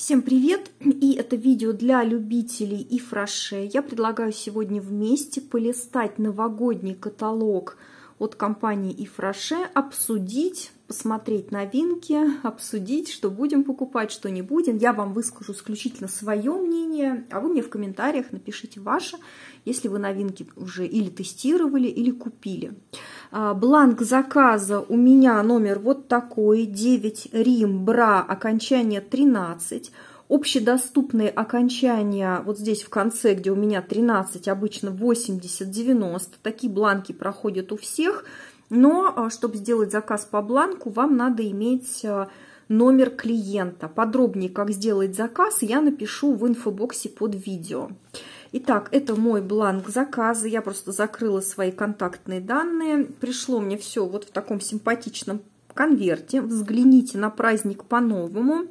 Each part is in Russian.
Всем привет! И это видео для любителей и фраше. Я предлагаю сегодня вместе полистать новогодний каталог от компании и фраше, обсудить, посмотреть новинки, обсудить, что будем покупать, что не будем. Я вам выскажу исключительно свое мнение, а вы мне в комментариях напишите ваше, если вы новинки уже или тестировали, или купили. А, бланк заказа у меня номер вот такой, 9 Рим, Бра, окончание 13. Общедоступные окончания вот здесь в конце, где у меня 13, обычно 80-90. Такие бланки проходят у всех, но а, чтобы сделать заказ по бланку, вам надо иметь а, номер клиента. Подробнее, как сделать заказ, я напишу в инфобоксе под видео. Итак, это мой бланк заказа. Я просто закрыла свои контактные данные. Пришло мне все вот в таком симпатичном конверте. Взгляните на праздник по-новому.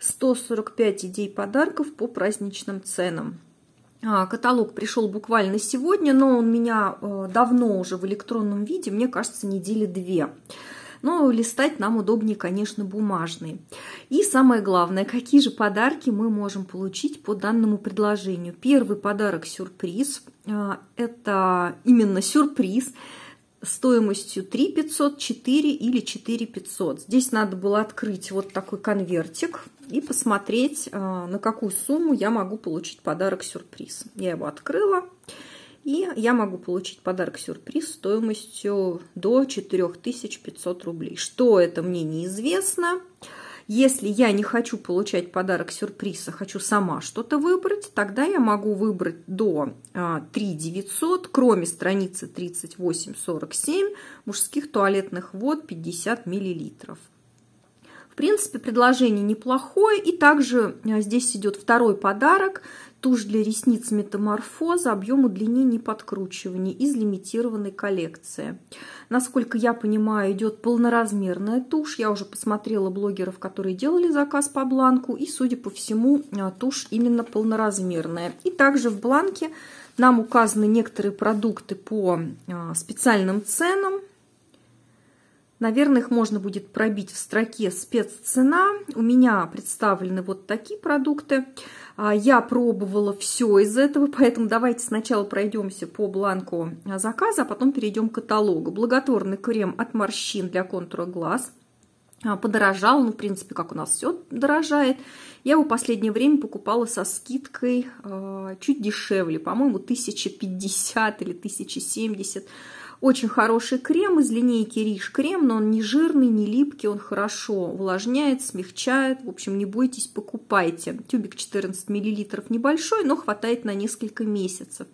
145 идей подарков по праздничным ценам. А, каталог пришел буквально сегодня, но он у меня э, давно уже в электронном виде, мне кажется, недели две но ну, листать нам удобнее, конечно, бумажные. И самое главное, какие же подарки мы можем получить по данному предложению. Первый подарок сюрприз а, – это именно сюрприз стоимостью 3 500, 4 или 4 500. Здесь надо было открыть вот такой конвертик и посмотреть, а, на какую сумму я могу получить подарок-сюрприз. Я его открыла. Открыла. И я могу получить подарок-сюрприз стоимостью до 4500 рублей. Что это мне неизвестно. Если я не хочу получать подарок-сюрприз, а хочу сама что-то выбрать, тогда я могу выбрать до 3 а, 900, кроме страницы 38-47, мужских туалетных вод 50 миллилитров. В принципе, предложение неплохое. И также э, здесь идет второй подарок. Тушь для ресниц метаморфоза, объем удлинений и подкручиваний из лимитированной коллекции. Насколько я понимаю, идет полноразмерная тушь. Я уже посмотрела блогеров, которые делали заказ по бланку. И, судя по всему, э, тушь именно полноразмерная. И также в бланке нам указаны некоторые продукты по э, специальным ценам. Наверное, их можно будет пробить в строке «Спеццена». У меня представлены вот такие продукты. А, я пробовала все из этого, поэтому давайте сначала пройдемся по бланку а, заказа, а потом перейдем к каталогу. Благотворный крем от морщин для контура глаз – а, подорожал, ну, в принципе, как у нас все дорожает. Я его последнее время покупала со скидкой э, чуть дешевле, по-моему, 1050 или 1070. Очень хороший крем из линейки Риш крем, но он не жирный, не липкий, он хорошо увлажняет, смягчает. В общем, не бойтесь, покупайте. Тюбик 14 мл небольшой, но хватает на несколько месяцев.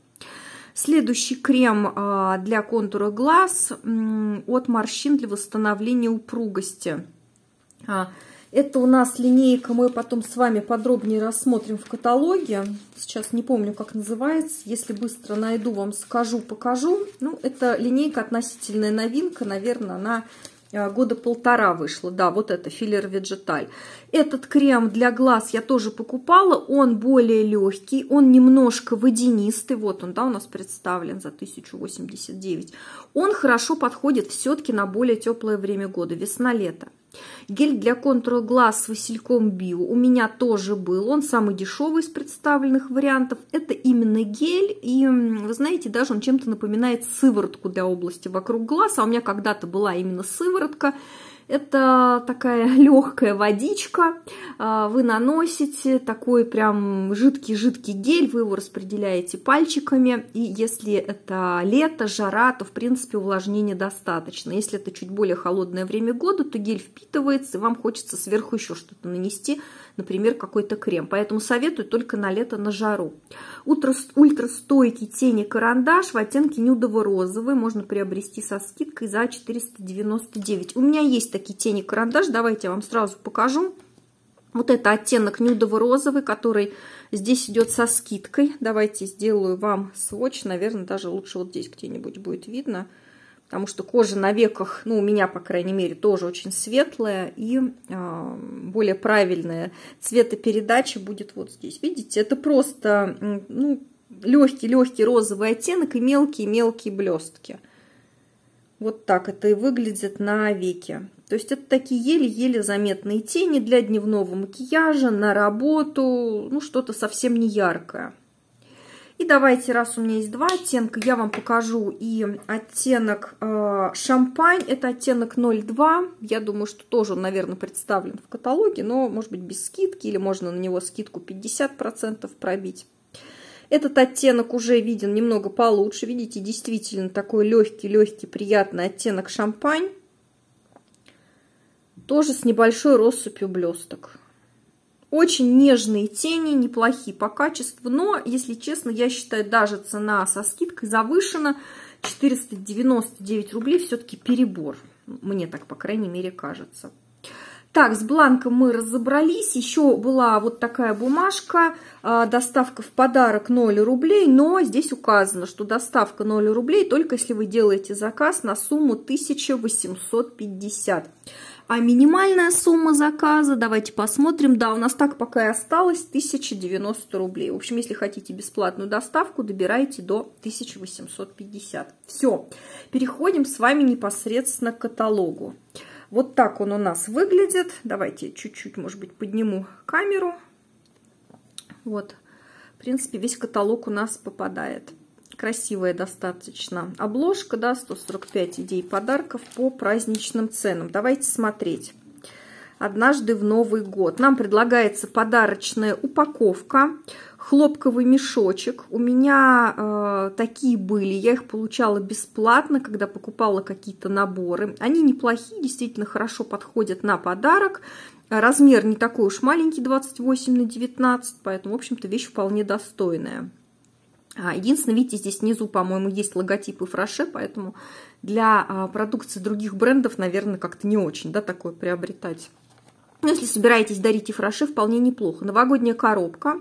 Следующий крем а, для контура глаз от морщин для восстановления упругости. А, это у нас линейка, мы потом с вами подробнее рассмотрим в каталоге. Сейчас не помню, как называется. Если быстро найду, вам скажу, покажу. Ну, это линейка относительная новинка, наверное, она а, года полтора вышла, да, вот это филлер Веджиталь. Этот крем для глаз я тоже покупала, он более легкий, он немножко водянистый, вот он, да, у нас представлен за 1089. Он хорошо подходит все-таки на более теплое время года, весна-лето. Гель для контура глаз с васильком био у меня тоже был. Он самый дешевый из представленных вариантов. Это именно гель. И, вы знаете, даже он чем-то напоминает сыворотку для области вокруг глаз. А у меня когда-то была именно сыворотка. Это такая легкая водичка, а, вы наносите такой прям жидкий-жидкий гель, вы его распределяете пальчиками, и если это лето, жара, то в принципе увлажнения достаточно. Если это чуть более холодное время года, то гель впитывается, и вам хочется сверху еще что-то нанести, например, какой-то крем. Поэтому советую только на лето на жару. Утро, ультрастойкий тени карандаш в оттенке нюдово-розовый. Можно приобрести со скидкой за 499. У меня есть такие тени карандаш. Давайте я вам сразу покажу. Вот это оттенок нюдово-розовый, который здесь идет со скидкой. Давайте сделаю вам сводч. Наверное, даже лучше вот здесь где-нибудь будет Видно потому что кожа на веках, ну, у меня, по крайней мере, тоже очень светлая и э, более правильная цветопередача будет вот здесь. Видите, это просто, ну, легкий-легкий розовый оттенок и мелкие-мелкие блестки. Вот так это и выглядит на веке. То есть это такие еле-еле заметные тени для дневного макияжа, на работу, ну, что-то совсем не яркое. И давайте, раз у меня есть два оттенка, я вам покажу и оттенок э, шампань. Это оттенок 0,2. Я думаю, что тоже он, наверное, представлен в каталоге, но, может быть, без скидки, или можно на него скидку 50% пробить. Этот оттенок уже виден немного получше. Видите, действительно такой легкий-легкий, приятный оттенок шампань. Тоже с небольшой россыпью блесток. Очень нежные тени, неплохие по качеству, но, если честно, я считаю, даже цена со скидкой завышена. 499 рублей все-таки перебор, мне так, по крайней мере, кажется. Так, с бланком мы разобрались. Еще была вот такая бумажка, а, доставка в подарок 0 рублей, но здесь указано, что доставка 0 рублей только если вы делаете заказ на сумму 1850. А минимальная сумма заказа, давайте посмотрим. Да, у нас так пока и осталось 1090 рублей. В общем, если хотите бесплатную доставку, добирайте до 1850. Все, переходим с вами непосредственно к каталогу. Вот так он у нас выглядит. Давайте чуть-чуть, может быть, подниму камеру. Вот, в принципе, весь каталог у нас попадает. Красивая достаточно обложка, да, 145 идей подарков по праздничным ценам. Давайте смотреть. Однажды в Новый год. Нам предлагается подарочная упаковка, хлопковый мешочек. У меня э, такие были, я их получала бесплатно, когда покупала какие-то наборы. Они неплохие, действительно хорошо подходят на подарок. Размер не такой уж маленький, 28 на 19, поэтому, в общем-то, вещь вполне достойная. А, единственное, видите, здесь внизу, по-моему, есть логотипы фраше, поэтому для а, продукции других брендов, наверное, как-то не очень да, такое приобретать. Но ну, если собираетесь дарить и фраше, вполне неплохо. Новогодняя коробка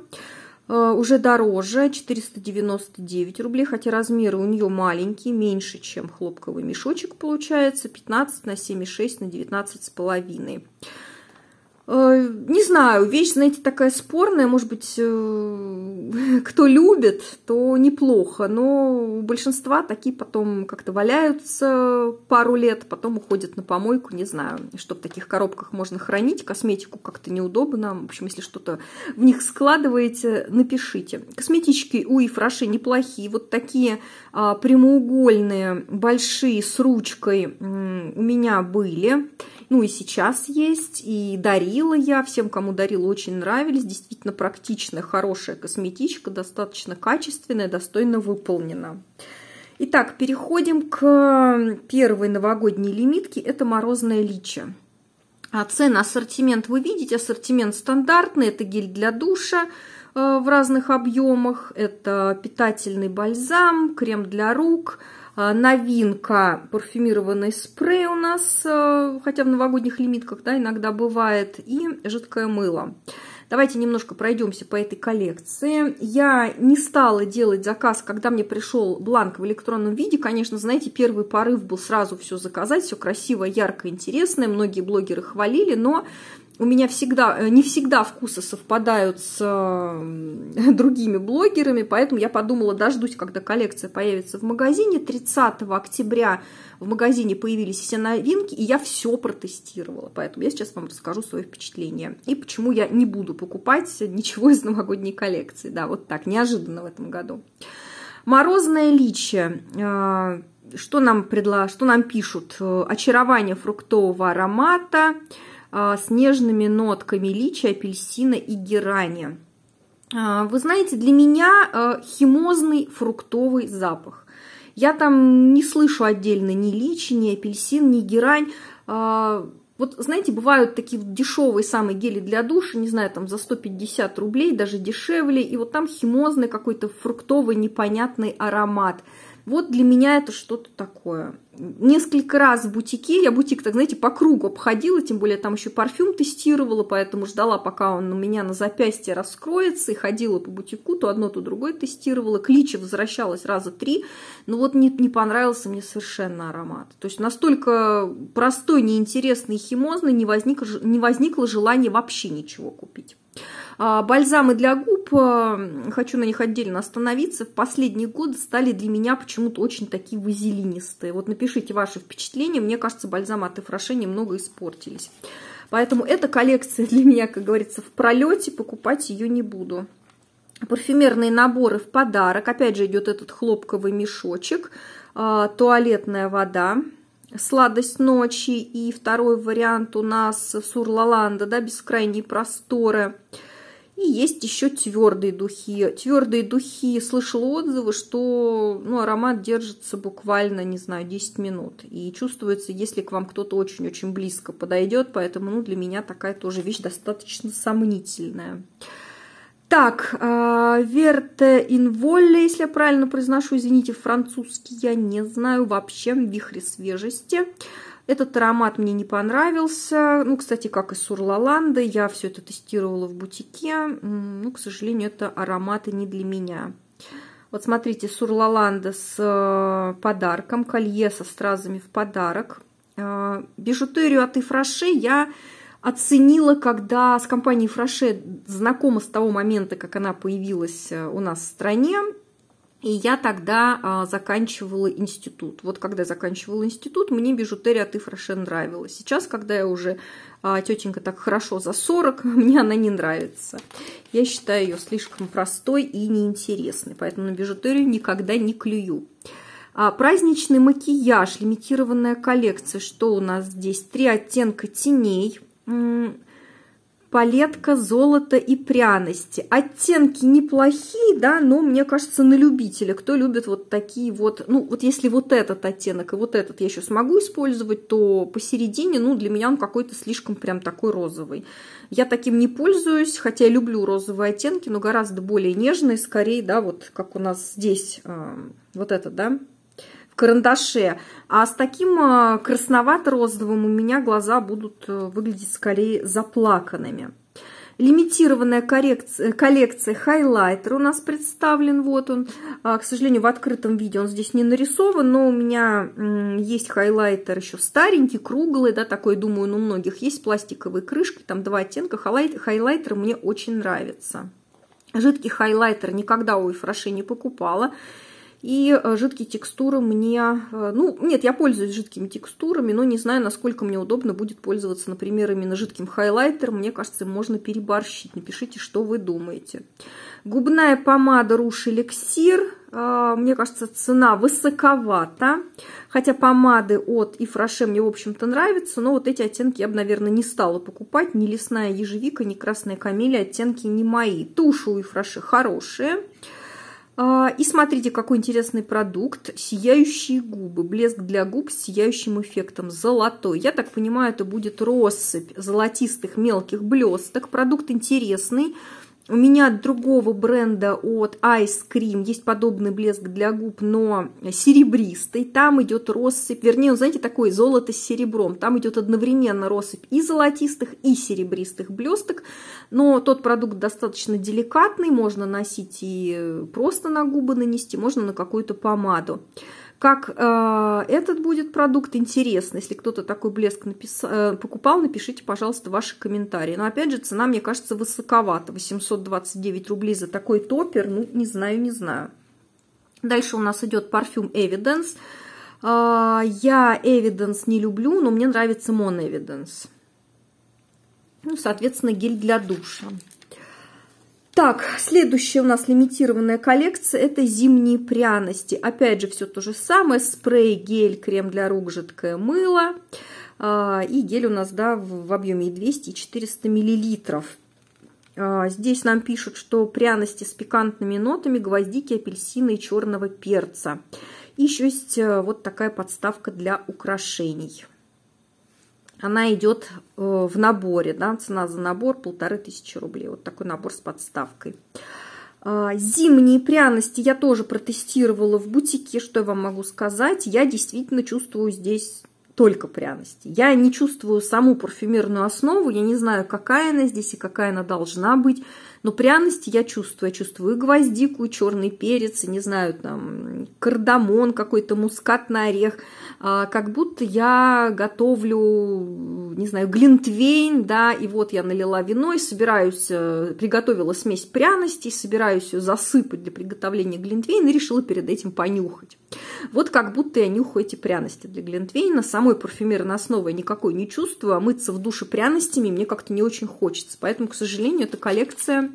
э, уже дороже, 499 рублей, хотя размеры у нее маленькие, меньше, чем хлопковый мешочек получается, 15 на 7,6 на 19,5. Э, не знаю, вещь, знаете, такая спорная, может быть, э, кто любит, то неплохо, но у большинства такие потом как-то валяются пару лет, потом уходят на помойку, не знаю, что в таких коробках можно хранить, косметику как-то неудобно, в общем, если что-то в них складываете, напишите. Косметички у Ифраши неплохие, вот такие а, прямоугольные, большие, с ручкой, у меня были, ну и сейчас есть, и дарила я, всем, кому дарила, очень нравились, действительно практичная, хорошая косметичка, достаточно качественная, достойно выполнена. Итак, переходим к первой новогодней лимитке, это морозное лича. А цены, ассортимент вы видите, ассортимент стандартный, это гель для душа, э, в разных объемах. Это питательный бальзам, крем для рук, а, новинка парфюмированный спрей у нас, э, хотя в новогодних лимитках да, иногда бывает, и жидкое мыло. Давайте немножко пройдемся по этой коллекции. Я не стала делать заказ, когда мне пришел бланк в электронном виде. Конечно, знаете, первый порыв был сразу все заказать, все красиво, ярко, интересное. Многие блогеры хвалили, но у меня всегда, э, не всегда вкусы совпадают с другими блогерами, поэтому я подумала, дождусь, когда коллекция появится в магазине. 30 октября в магазине появились все новинки, и я все протестировала. Поэтому я сейчас вам расскажу свои впечатления. И почему я не буду покупать ничего из новогодней коллекции. Да, вот так, неожиданно в этом году. Морозное личие. Э, что нам, предла... что нам пишут? Э, очарование фруктового аромата – а, с нежными нотками личи, апельсина и герани. А, вы знаете, для меня а, химозный фруктовый запах. Я там не слышу отдельно ни личи, ни апельсин, ни герань. Вот, знаете, бывают такие дешевые самые гели для душа, не знаю, там за 150 рублей, даже дешевле, и вот там химозный какой-то фруктовый непонятный аромат – вот для меня это что-то такое. Несколько раз в бутике, я бутик, так знаете, по кругу обходила, тем более там еще парфюм тестировала, поэтому ждала, пока он у меня на запястье раскроется, и ходила по бутику, то одно, то другое тестировала. Клича возвращалась раза три, но вот не, не понравился мне совершенно аромат. То есть настолько простой, неинтересный и химозный, не возник не возникло желания вообще ничего купить. А, бальзамы для губ, э, хочу на них отдельно остановиться, в последние годы стали для меня почему-то очень такие вазелинистые. Вот напишите ваши впечатления, мне кажется, бальзамы от Эфроше немного испортились. Поэтому эта коллекция для меня, как говорится, в пролете, покупать ее не буду. Парфюмерные наборы в подарок. Опять же идет этот хлопковый мешочек, а, туалетная вода, сладость ночи. И второй вариант у нас Сурлаланда, да, бескрайние просторы и есть еще твердые духи. Твердые духи, Слышал отзывы, что ну, аромат держится буквально, не знаю, 10 минут. И чувствуется, если к вам кто-то очень-очень близко подойдет. Поэтому ну, для меня такая тоже вещь достаточно сомнительная. Так, а, Верте Инволле, если я правильно произношу, извините, французский я не знаю вообще, вихри свежести. Этот аромат мне не понравился. Ну, кстати, как и Сурлаланды, я все это тестировала в бутике. Ну, к сожалению, это ароматы не для меня. Вот смотрите, Сурлаланда с э, подарком, колье со стразами в подарок. Э, бижутерию от Ифраши я оценила, когда с компанией Фраше знакома с того момента, как она появилась э, у нас в стране. И я тогда а, заканчивала институт. Вот когда я заканчивала институт, мне бижутерия от Ифраше нравилась. Сейчас, когда я уже а, тетенька так хорошо за 40, мне она не нравится. Я считаю ее слишком простой и неинтересной, поэтому на бижутерию никогда не клюю. А, праздничный макияж, лимитированная коллекция. Что у нас здесь? Три оттенка теней палетка золота и пряности. Оттенки неплохие, да, но мне кажется, на любителя, кто любит вот такие вот, ну, вот если вот этот оттенок и вот этот я еще смогу использовать, то посередине, ну, для меня он какой-то слишком прям такой розовый. Я таким не пользуюсь, хотя я люблю розовые оттенки, но гораздо более нежные, скорее, да, вот как у нас здесь, э, вот это, да, карандаше. А с таким э, красновато-розовым у меня глаза будут э, выглядеть скорее заплаканными. Лимитированная коррекция, э, коллекция хайлайтер у нас представлен. Вот он, а, к сожалению, в открытом виде он здесь не нарисован, но у меня есть хайлайтер еще старенький, круглый, да, такой, думаю, ну, у многих есть пластиковые крышки, там два оттенка. Хайлайтер, хайлайтер мне очень нравится. Жидкий хайлайтер никогда у Ифраше не покупала. И э, жидкие текстуры мне... Э, ну, нет, я пользуюсь жидкими текстурами, но не знаю, насколько мне удобно будет пользоваться, например, именно жидким хайлайтером. Мне кажется, можно переборщить. Напишите, что вы думаете. Губная помада Руш Эликсир. Э, мне кажется, цена высоковата. Хотя помады от и Фраше мне, в общем-то, нравятся. Но вот эти оттенки я бы, наверное, не стала покупать. Ни лесная ежевика, ни красная камелия. Оттенки не мои. Туши у и Фраше Хорошие. А, и смотрите, какой интересный продукт. Сияющие губы. Блеск для губ с сияющим эффектом. Золотой. Я так понимаю, это будет россыпь золотистых мелких блесток. Продукт интересный. У меня от другого бренда от Ice Cream есть подобный блеск для губ, но серебристый. Там идет россыпь, вернее, знаете, такой золото с серебром. Там идет одновременно россыпь и золотистых, и серебристых блесток. Но тот продукт достаточно деликатный, можно носить и просто на губы нанести, можно на какую-то помаду как э, этот будет продукт, интересно. Если кто-то такой блеск напис... э, покупал, напишите, пожалуйста, ваши комментарии. Но опять же, цена, мне кажется, высоковата. 829 рублей за такой топер, ну, не знаю, не знаю. Дальше у нас идет парфюм Evidence. Э, я Evidence не люблю, но мне нравится Mon Evidence. Ну, соответственно, гель для душа. Так, следующая у нас лимитированная коллекция – это зимние пряности. Опять же, все то же самое. Спрей, гель, крем для рук, жидкое мыло. А, и гель у нас да, в объеме 200 и 400 миллилитров. А, здесь нам пишут, что пряности с пикантными нотами, гвоздики, апельсина и черного перца. еще есть э, вот такая подставка для украшений она идет э, в наборе, да, цена за набор полторы тысячи рублей. Вот такой набор с подставкой. А, зимние пряности я тоже протестировала в бутике, что я вам могу сказать. Я действительно чувствую здесь только пряности. Я не чувствую саму парфюмерную основу, я не знаю, какая она здесь и какая она должна быть, но пряности я чувствую. Я чувствую и гвоздику, и черный перец, и, не знаю, там, кардамон, какой-то мускатный орех – а, как будто я готовлю, не знаю, глинтвейн, да, и вот я налила вино и собираюсь, э, приготовила смесь пряностей, собираюсь ее засыпать для приготовления глинтвейна и решила перед этим понюхать. Вот как будто я нюхаю эти пряности для глинтвейна, самой парфюмерной основы я никакой не чувствую, а мыться в душе пряностями мне как-то не очень хочется, поэтому, к сожалению, эта коллекция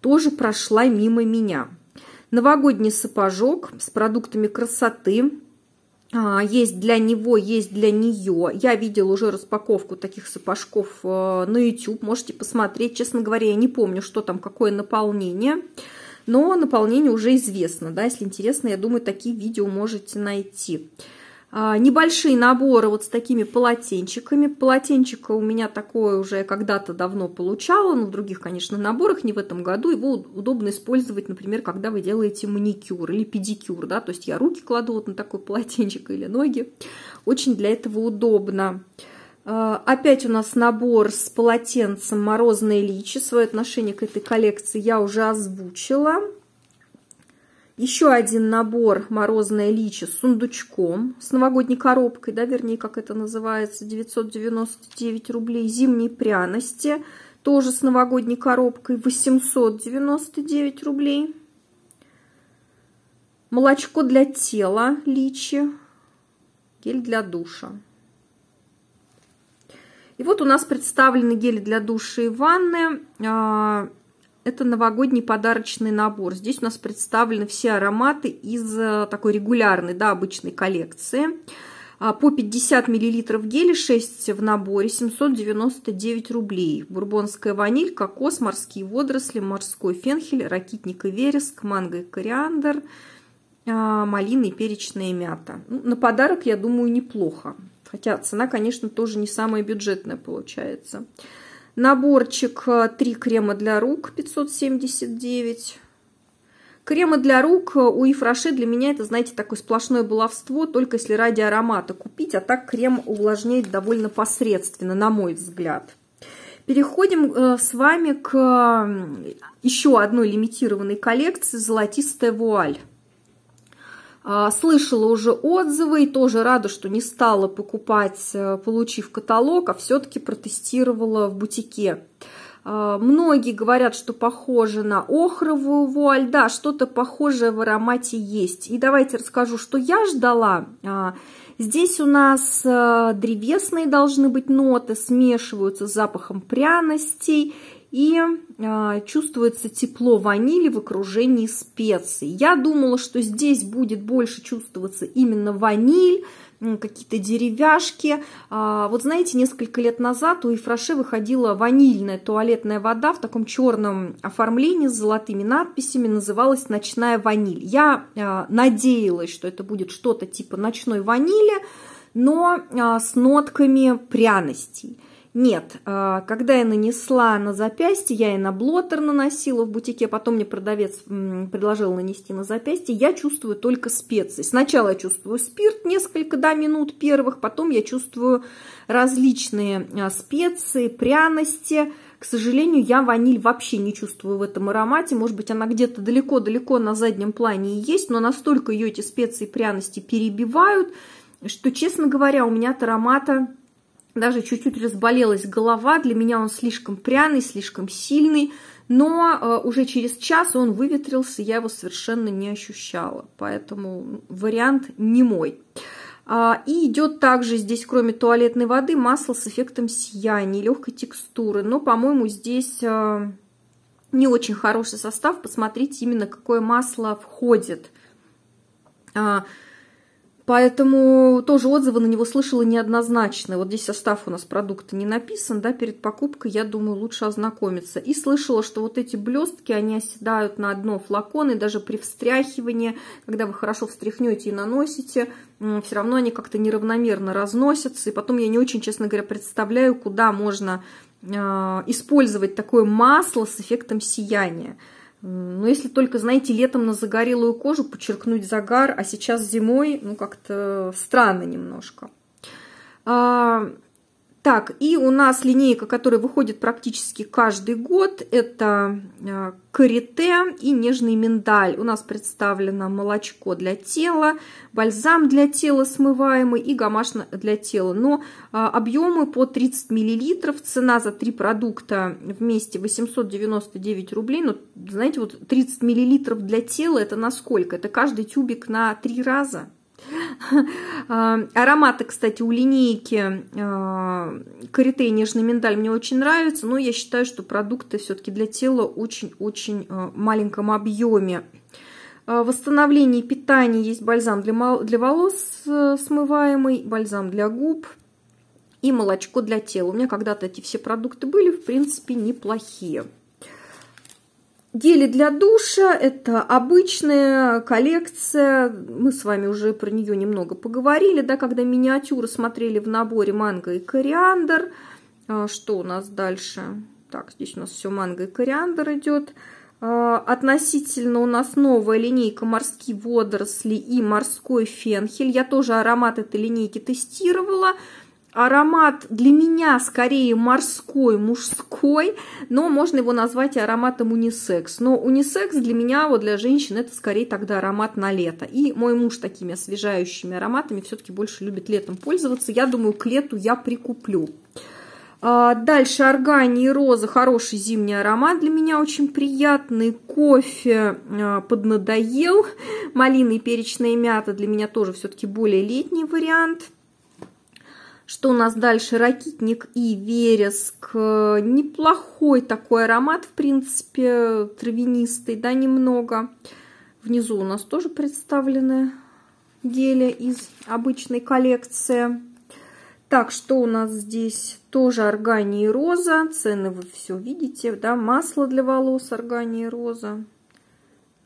тоже прошла мимо меня. Новогодний сапожок с продуктами красоты, а, есть для него, есть для нее. Я видела уже распаковку таких сапожков э, на YouTube, можете посмотреть. Честно говоря, я не помню, что там, какое наполнение, но наполнение уже известно, да, если интересно, я думаю, такие видео можете найти. А, небольшие наборы вот с такими полотенчиками. Полотенчика у меня такое уже когда-то давно получала, но в других, конечно, наборах, не в этом году. Его удобно использовать, например, когда вы делаете маникюр или педикюр, да, то есть я руки кладу вот на такой полотенчик или ноги. Очень для этого удобно. А, опять у нас набор с полотенцем «Морозные личи». Свое отношение к этой коллекции я уже озвучила. Еще один набор «Морозное личи» с сундучком, с новогодней коробкой, да, вернее, как это называется, 999 рублей. Зимние пряности, тоже с новогодней коробкой, 899 рублей. Молочко для тела личи, гель для душа. И вот у нас представлены гели для душа и ванны. А, это новогодний подарочный набор. Здесь у нас представлены все ароматы из э, такой регулярной, да, обычной коллекции. А, по 50 мл гели, 6 в наборе, 799 рублей. Бурбонская ваниль, кокос, морские водоросли, морской фенхель, ракитник и вереск, манго и кориандр, а, малина и перечная мята. Ну, на подарок, я думаю, неплохо. Хотя цена, конечно, тоже не самая бюджетная получается. Наборчик 3 э, крема для рук 579. Кремы для рук э, у Ифраше для меня это, знаете, такое сплошное баловство, только если ради аромата купить, а так крем увлажняет довольно посредственно, на мой взгляд. Переходим э, с вами к еще одной лимитированной коллекции «Золотистая вуаль». А, слышала уже отзывы и тоже рада, что не стала покупать, э, получив каталог, а все-таки протестировала в бутике. А, многие говорят, что похоже на охровую вуаль, да, что-то похожее в аромате есть. И давайте расскажу, что я ждала. А, здесь у нас э, древесные должны быть ноты, смешиваются с запахом пряностей и а, чувствуется тепло ванили в окружении специй. Я думала, что здесь будет больше чувствоваться именно ваниль, какие-то деревяшки. А, вот знаете, несколько лет назад у Ифраше выходила ванильная туалетная вода в таком черном оформлении с золотыми надписями, называлась «Ночная ваниль». Я а, надеялась, что это будет что-то типа ночной ванили, но с нотками пряностей – нет, э, когда я нанесла на запястье, я и на блотер наносила в бутике, потом мне продавец предложил нанести на запястье, я чувствую только специи. Сначала я чувствую спирт несколько да, минут первых, потом я чувствую различные э, специи, пряности. К сожалению, я ваниль вообще не чувствую в этом аромате. Может быть, она где-то далеко-далеко на заднем плане и есть, но настолько ее эти специи и пряности перебивают, что, честно говоря, у меня от аромата даже чуть-чуть разболелась голова, для меня он слишком пряный, слишком сильный, но э, уже через час он выветрился, я его совершенно не ощущала, поэтому вариант не мой. А, и идет также здесь, кроме туалетной воды, масло с эффектом сияния, легкой текстуры, но, по-моему, здесь... Э, не очень хороший состав, посмотрите именно какое масло входит. А, Поэтому тоже отзывы на него слышала неоднозначные. Вот здесь состав у нас продукта не написан, да, перед покупкой, я думаю, лучше ознакомиться. И слышала, что вот эти блестки, они оседают на дно флакона, и даже при встряхивании, когда вы хорошо встряхнете и наносите, все равно они как-то неравномерно разносятся. И потом я не очень, честно говоря, представляю, куда можно а, использовать такое масло с эффектом сияния. Но ну, если только, знаете, летом на загорелую кожу подчеркнуть загар, а сейчас зимой, ну, как-то странно немножко. А, так, и у нас линейка, которая выходит практически каждый год, это э, карите и нежный миндаль. У нас представлено молочко для тела, бальзам для тела смываемый и гамаш для тела. Но э, объемы по 30 мл, цена за три продукта вместе 899 рублей. Но, знаете, вот 30 мл для тела это на сколько? Это каждый тюбик на три раза. А, ароматы, кстати, у линейки а, карите и нежный миндаль мне очень нравятся, но я считаю, что продукты все-таки для тела очень-очень а, маленьком объеме. Восстановление питания есть бальзам для, для волос э, смываемый, бальзам для губ и молочко для тела. У меня когда-то эти все продукты были, в принципе, неплохие. Гели для душа – это обычная коллекция, мы с вами уже про нее немного поговорили, да, когда миниатюры смотрели в наборе манго и кориандр. А, что у нас дальше? Так, здесь у нас все манго и кориандр идет. А, относительно у нас новая линейка «Морские водоросли» и «Морской фенхель». Я тоже аромат этой линейки тестировала – аромат для меня скорее морской, мужской, но можно его назвать ароматом унисекс. Но унисекс для меня, вот для женщин, это скорее тогда аромат на лето. И мой муж такими освежающими ароматами все-таки больше любит летом пользоваться. Я думаю, к лету я прикуплю. А, дальше органи и роза, хороший зимний аромат для меня очень приятный. Кофе а, поднадоел, малина и перечная мята для меня тоже все-таки более летний вариант – что у нас дальше? Ракитник и вереск. Э, неплохой такой аромат, в принципе, травянистый, да, немного. Внизу у нас тоже представлены гели из обычной коллекции. Так, что у нас здесь? Тоже органи и роза. Цены вы все видите, да? Масло для волос, органи и роза.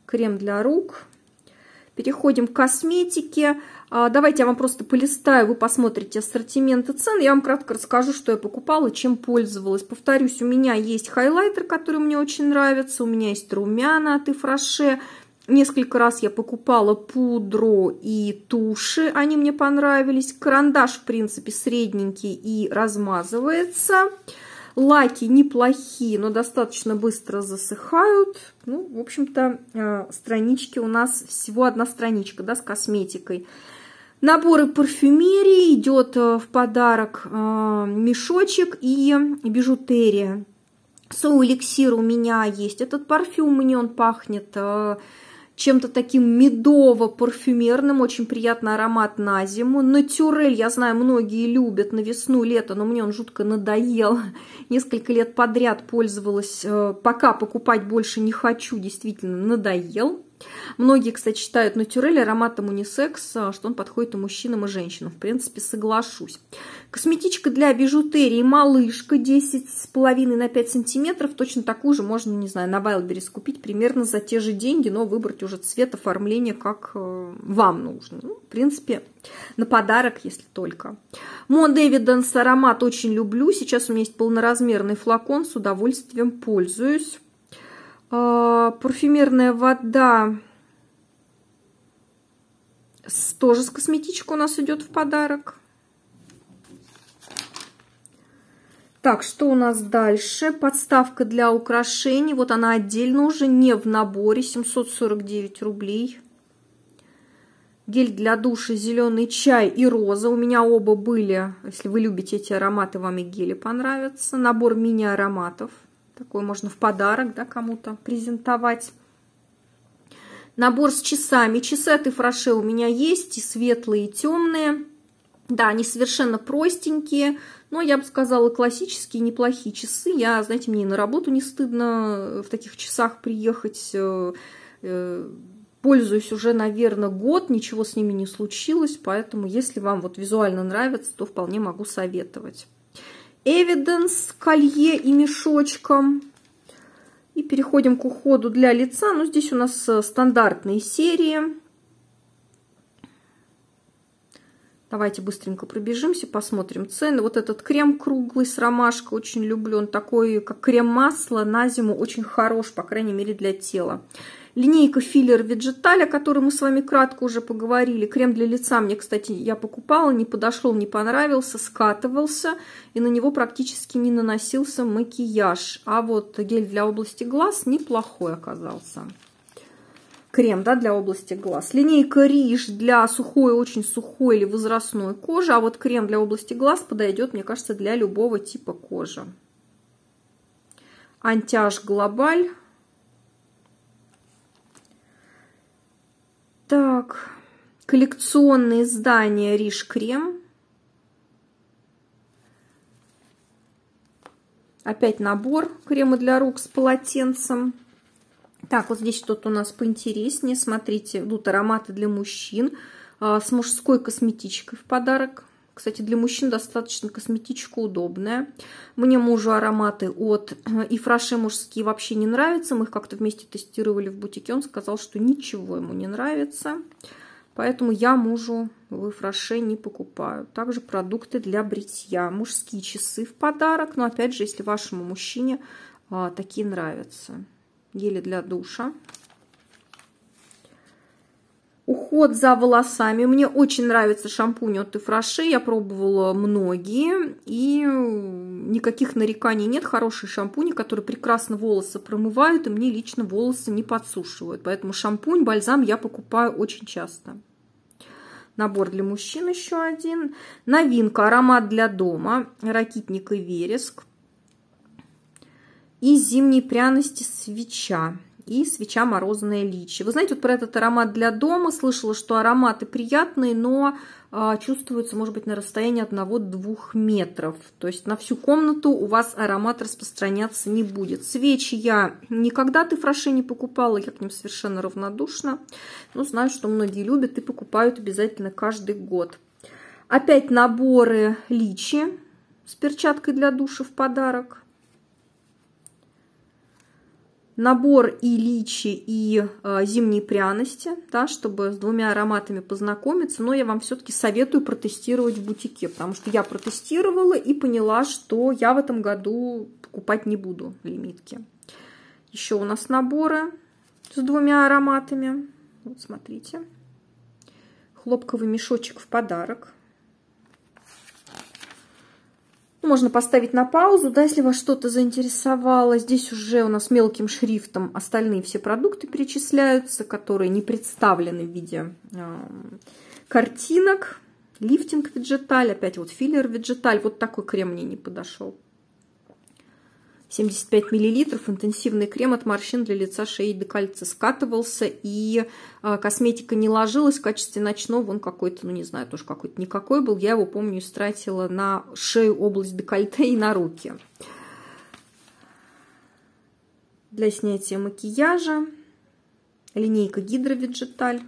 Крем для рук. Переходим к косметике. А, давайте я вам просто полистаю, вы посмотрите ассортимент и цен. Я вам кратко расскажу, что я покупала, чем пользовалась. Повторюсь, у меня есть хайлайтер, который мне очень нравится. У меня есть румяна от Ифраше. Несколько раз я покупала пудру и туши, они мне понравились. Карандаш, в принципе, средненький и размазывается. Лаки неплохие, но достаточно быстро засыхают. Ну, в общем-то, э, странички у нас всего одна страничка, да, с косметикой. Наборы парфюмерии идет э, в подарок э, мешочек и бижутерия. Соу-эликсир у меня есть этот парфюм, мне он пахнет э, чем-то таким медово-парфюмерным, очень приятный аромат на зиму. Натюрель, я знаю, многие любят на весну, лето, но мне он жутко надоел. Несколько лет подряд пользовалась, пока покупать больше не хочу, действительно надоел. Многие, кстати, считают натюрель ароматом унисекс, что он подходит и мужчинам, и женщинам. В принципе, соглашусь. Косметичка для бижутерии «Малышка» 10,5 на 5 сантиметров. Точно такую же можно, не знаю, на Wildberries купить примерно за те же деньги, но выбрать уже цвет оформления, как э, вам нужно. Ну, в принципе, на подарок, если только. Мод Эвиденс аромат очень люблю. Сейчас у меня есть полноразмерный флакон, с удовольствием пользуюсь. А, парфюмерная вода тоже с косметичкой у нас идет в подарок. Так, что у нас дальше? Подставка для украшений. Вот она отдельно уже, не в наборе, 749 рублей. Гель для душа, зеленый чай и роза. У меня оба были, если вы любите эти ароматы, вам и гели понравятся. Набор мини-ароматов. Такой можно в подарок да, кому-то презентовать. Набор с часами. Часы от Ифраше у меня есть, и светлые, и темные. Да, они совершенно простенькие, но я бы сказала классические, неплохие часы. Я, знаете, мне на работу не стыдно э, в таких часах приехать. Э, э, пользуюсь уже, наверное, год, ничего с ними не случилось, поэтому если вам вот визуально нравится, то вполне могу советовать. Эвиденс колье и мешочком. И переходим к уходу для лица. Ну, здесь у нас э, стандартные серии. Давайте быстренько пробежимся, посмотрим цены. Вот этот крем круглый с ромашкой очень люблю. Он такой, как крем-масло на зиму, очень хорош, по крайней мере, для тела. Линейка филлер Виджеталь, о которой мы с вами кратко уже поговорили. Крем для лица мне, кстати, я покупала, не подошел, не понравился, скатывался, и на него практически не наносился макияж. А вот гель для области глаз неплохой оказался крем да, для области глаз. Линейка Риш для сухой, очень сухой или возрастной кожи, а вот крем для области глаз подойдет, мне кажется, для любого типа кожи. Антяж Глобаль Так, коллекционные издания Риш Крем. Опять набор крема для рук с полотенцем. Так, вот здесь что-то у нас поинтереснее. Смотрите, идут ароматы для мужчин а, с мужской косметичкой в подарок. Кстати, для мужчин достаточно косметичка удобная. Мне мужу ароматы от и фраше мужские вообще не нравятся. Мы их как-то вместе тестировали в бутике. Он сказал, что ничего ему не нравится. Поэтому я мужу в фраше не покупаю. Также продукты для бритья. Мужские часы в подарок. Но опять же, если вашему мужчине а, такие нравятся. Гели для душа. Уход за волосами. Мне очень нравится шампунь от Ифраши. Я пробовала многие. И никаких нареканий нет. Хорошие шампуни, которые прекрасно волосы промывают. И мне лично волосы не подсушивают. Поэтому шампунь, бальзам я покупаю очень часто. Набор для мужчин еще один. Новинка. Аромат для дома. Ракитник и вереск. И зимние пряности свеча и свеча морозное личи. Вы знаете, вот про этот аромат для дома слышала, что ароматы приятные, но э, а, чувствуются, может быть, на расстоянии 1-2 метров. То есть на всю комнату у вас аромат распространяться не будет. Свечи я никогда ты фраше не покупала, я к ним совершенно равнодушна. Но знаю, что многие любят и покупают обязательно каждый год. Опять наборы личи с перчаткой для душа в подарок набор и личи, и э, зимние пряности, да, чтобы с двумя ароматами познакомиться. Но я вам все-таки советую протестировать в бутике, потому что я протестировала и поняла, что я в этом году покупать не буду лимитки. Еще у нас наборы с двумя ароматами. Вот смотрите. Хлопковый мешочек в подарок. Ну, можно поставить на паузу, да, если вас что-то заинтересовало. Здесь уже у нас мелким шрифтом остальные все продукты перечисляются, которые не представлены в виде э, картинок. Лифтинг веджеталь, опять вот филлер веджеталь. Вот такой крем мне не подошел. 75 миллилитров интенсивный крем от морщин для лица, шеи и декольте скатывался, и а, косметика не ложилась в качестве ночного, он какой-то, ну не знаю, тоже какой-то никакой был, я его, помню, истратила на шею, область декольте и на руки. Для снятия макияжа линейка гидровиджиталь.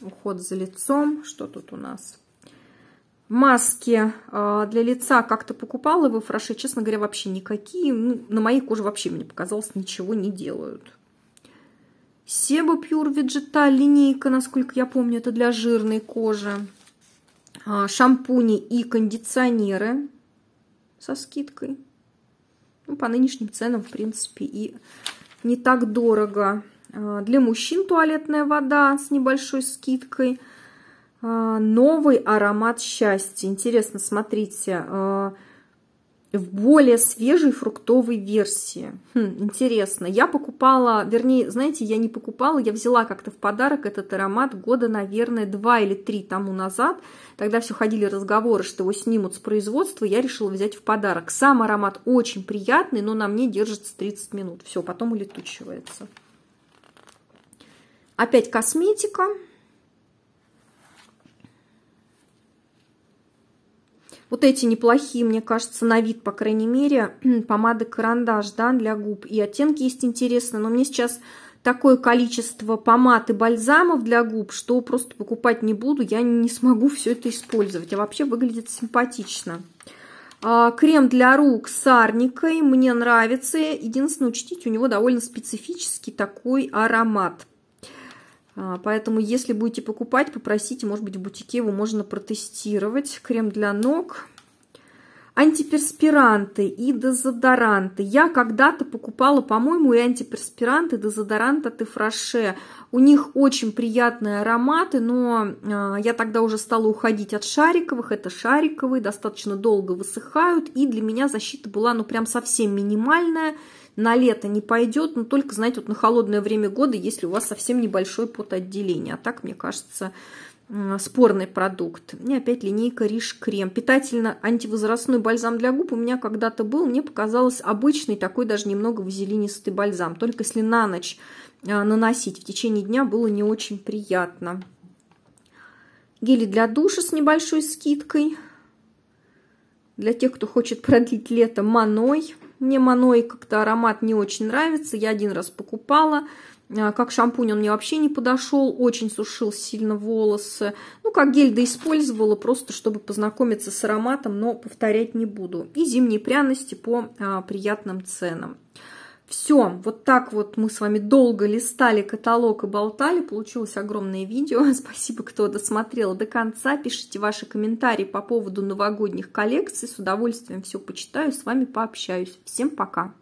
уход за лицом, что тут у нас Маски а, для лица как-то покупала его фраши честно говоря, вообще никакие. Ну, на моей коже вообще, мне показалось, ничего не делают. Себа Пьюр Vegetal линейка, насколько я помню, это для жирной кожи. А, шампуни и кондиционеры со скидкой. Ну, по нынешним ценам, в принципе, и не так дорого. А, для мужчин туалетная вода с небольшой скидкой – а, новый аромат счастья. Интересно, смотрите, а, в более свежей фруктовой версии. Хм, интересно, я покупала, вернее, знаете, я не покупала, я взяла как-то в подарок этот аромат года, наверное, два или три тому назад. Тогда все ходили разговоры, что его снимут с производства, я решила взять в подарок. Сам аромат очень приятный, но на мне держится 30 минут. Все, потом улетучивается. Опять косметика. Косметика. Вот эти неплохие, мне кажется, на вид, по крайней мере, помады карандаш, да, для губ. И оттенки есть интересные, но мне сейчас такое количество помад и бальзамов для губ, что просто покупать не буду, я не смогу все это использовать. А вообще выглядит симпатично. А, крем для рук с арникой мне нравится. Единственное, учтите, у него довольно специфический такой аромат. А, поэтому, если будете покупать, попросите, может быть, в бутике его можно протестировать. Крем для ног, антиперспиранты и дезодоранты. Я когда-то покупала, по-моему, и антиперспиранты, и дезодорант от Ифраше. У них очень приятные ароматы, но а, я тогда уже стала уходить от шариковых. Это шариковые, достаточно долго высыхают, и для меня защита была, ну, прям совсем минимальная – на лето не пойдет, но ну, только, знаете, вот на холодное время года, если у вас совсем небольшое потоотделение. А так, мне кажется, спорный продукт. И опять линейка Риш Крем. Питательно-антивозрастной бальзам для губ у меня когда-то был. Мне показалось обычный, такой даже немного вазелинистый бальзам. Только если на ночь а, наносить в течение дня было не очень приятно. Гели для душа с небольшой скидкой. Для тех, кто хочет продлить лето маной. Мне маной как-то аромат не очень нравится. Я один раз покупала. А, как шампунь он мне вообще не подошел. Очень сушил сильно волосы. Ну, как гель использовала просто чтобы познакомиться с ароматом, но повторять не буду. И зимние пряности по а, приятным ценам. Все, вот так вот мы с вами долго листали каталог и болтали. Получилось огромное видео. Спасибо, кто досмотрел до конца. Пишите ваши комментарии по поводу новогодних коллекций. С удовольствием все почитаю, с вами пообщаюсь. Всем пока!